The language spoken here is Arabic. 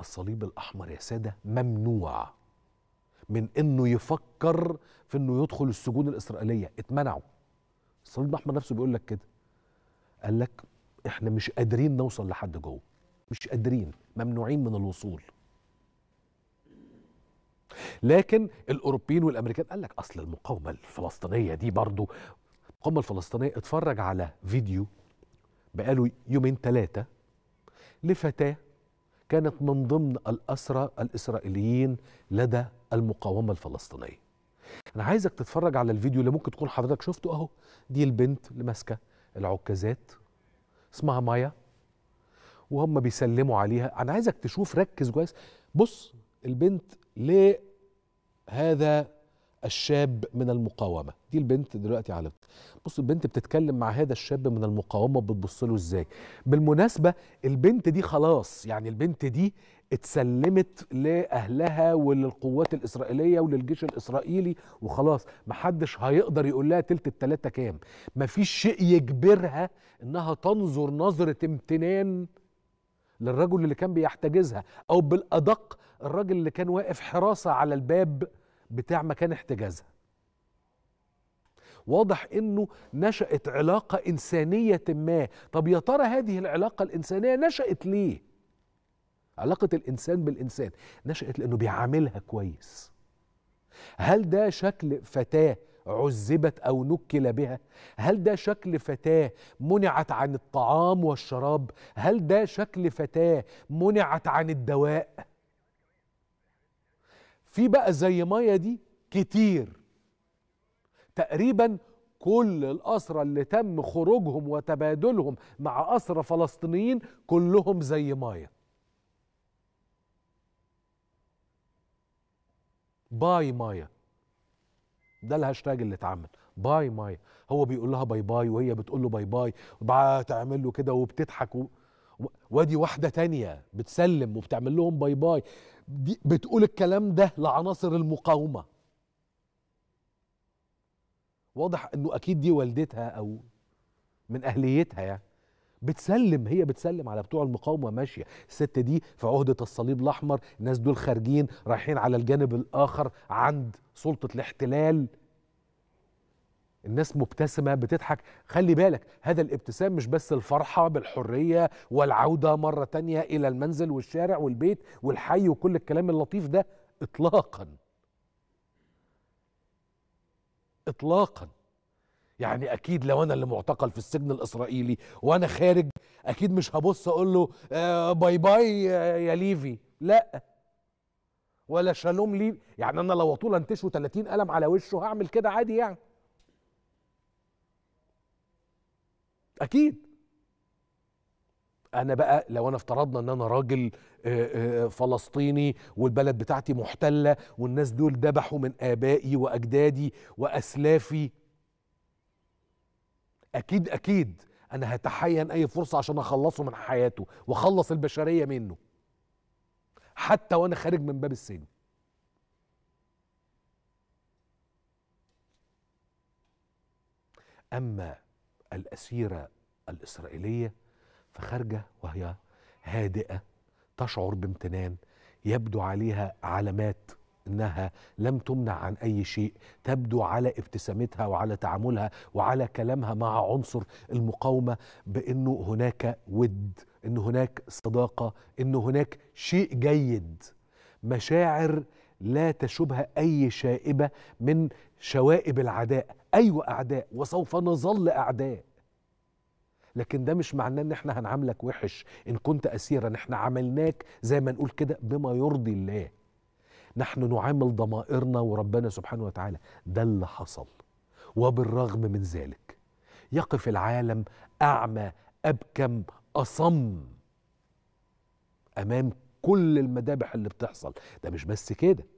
الصليب الأحمر يا سادة ممنوع من إنه يفكر في إنه يدخل السجون الإسرائيلية اتمنعوا الصليب الأحمر نفسه بيقول لك كده قال لك إحنا مش قادرين نوصل لحد جوه مش قادرين ممنوعين من الوصول لكن الاوروبيين والامريكان قال لك اصل المقاومه الفلسطينيه دي برضو المقاومه الفلسطينيه اتفرج على فيديو بقاله يومين ثلاثه لفتاه كانت من ضمن الأسرى الإسرائيليين لدى المقاومة الفلسطينية أنا عايزك تتفرج على الفيديو اللي ممكن تكون حضرتك شفته أهو دي البنت اللي ماسكة العكازات اسمها مايا وهم بيسلموا عليها أنا عايزك تشوف ركز كويس بص البنت ليه هذا الشاب من المقاومه دي البنت دلوقتي على بص البنت بتتكلم مع هذا الشاب من المقاومه بتبص له ازاي بالمناسبه البنت دي خلاص يعني البنت دي اتسلمت لاهلها وللقوات الاسرائيليه وللجيش الاسرائيلي وخلاص محدش هيقدر يقول لها تلت التلاته كام مفيش شيء يجبرها انها تنظر نظره امتنان للرجل اللي كان بيحتجزها او بالادق الراجل اللي كان واقف حراسه على الباب بتاع مكان احتجازها واضح انه نشأت علاقة انسانية ما طب يا ترى هذه العلاقة الانسانية نشأت ليه علاقة الانسان بالانسان نشأت لانه بيعاملها كويس هل ده شكل فتاة عذبت او نكل بها هل ده شكل فتاه منعت عن الطعام والشراب هل ده شكل فتاه منعت عن الدواء في بقى زي ميه دي كتير تقريبا كل الأسرى اللي تم خروجهم وتبادلهم مع أسرى فلسطينيين كلهم زي مايا باي مايا ده الهاشتاج اللي اتعمل باي مايا هو بيقول لها باي باي وهي بتقول له باي باي وبعدها تعمل له كده وبتضحك و... وادي واحدة تانية بتسلم وبتعمل لهم باي باي دي بتقول الكلام ده لعناصر المقاومة واضح انه اكيد دي والدتها او من اهليتها يعني بتسلم هي بتسلم على بتوع المقاومة ماشية الست دي في عهدة الصليب الأحمر الناس دول خارجين رايحين على الجانب الآخر عند سلطة الاحتلال الناس مبتسمة بتضحك خلي بالك هذا الابتسام مش بس الفرحة بالحرية والعودة مرة تانية إلى المنزل والشارع والبيت والحي وكل الكلام اللطيف ده إطلاقا إطلاقا يعني اكيد لو انا اللي معتقل في السجن الاسرائيلي وانا خارج اكيد مش هبص اقول له آه، باي باي يا ليفي لا ولا شالوم لي يعني انا لو طول انتشه 30 قلم على وشه هعمل كده عادي يعني اكيد انا بقى لو انا افترضنا ان انا راجل آه، آه، فلسطيني والبلد بتاعتي محتله والناس دول ذبحوا من ابائي واجدادي واسلافي اكيد اكيد انا هتحين اي فرصه عشان اخلصه من حياته واخلص البشريه منه حتى وانا خارج من باب السجن اما الأسيرة الإسرائيلية فخارجة وهي هادئة تشعر بامتنان يبدو عليها علامات انها لم تمنع عن اي شيء تبدو على ابتسامتها وعلى تعاملها وعلى كلامها مع عنصر المقاومه بانه هناك ود ان هناك صداقه ان هناك شيء جيد مشاعر لا تشبه اي شائبه من شوائب العداء ايوه اعداء وسوف نظل اعداء لكن ده مش معناه ان احنا هنعاملك وحش ان كنت اسيرا احنا عملناك زي ما نقول كده بما يرضي الله نحن نعامل ضمائرنا وربنا سبحانه وتعالى ده اللي حصل وبالرغم من ذلك يقف العالم اعمى ابكم اصم امام كل المذابح اللي بتحصل ده مش بس كده